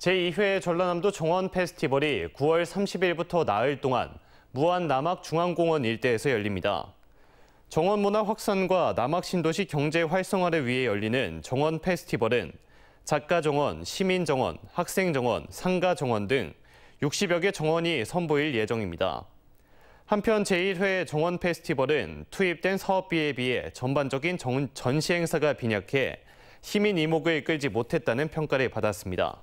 제2회 전라남도 정원 페스티벌이 9월 30일부터 나흘 동안 무안 남학 중앙공원 일대에서 열립니다. 정원 문화 확산과 남학 신도시 경제 활성화를 위해 열리는 정원 페스티벌은 작가 정원, 시민 정원, 학생 정원, 상가 정원 등 60여 개 정원이 선보일 예정입니다. 한편 제1회 정원 페스티벌은 투입된 사업비에 비해 전반적인 정, 전시 행사가 빈약해 시민 이목을 끌지 못했다는 평가를 받았습니다.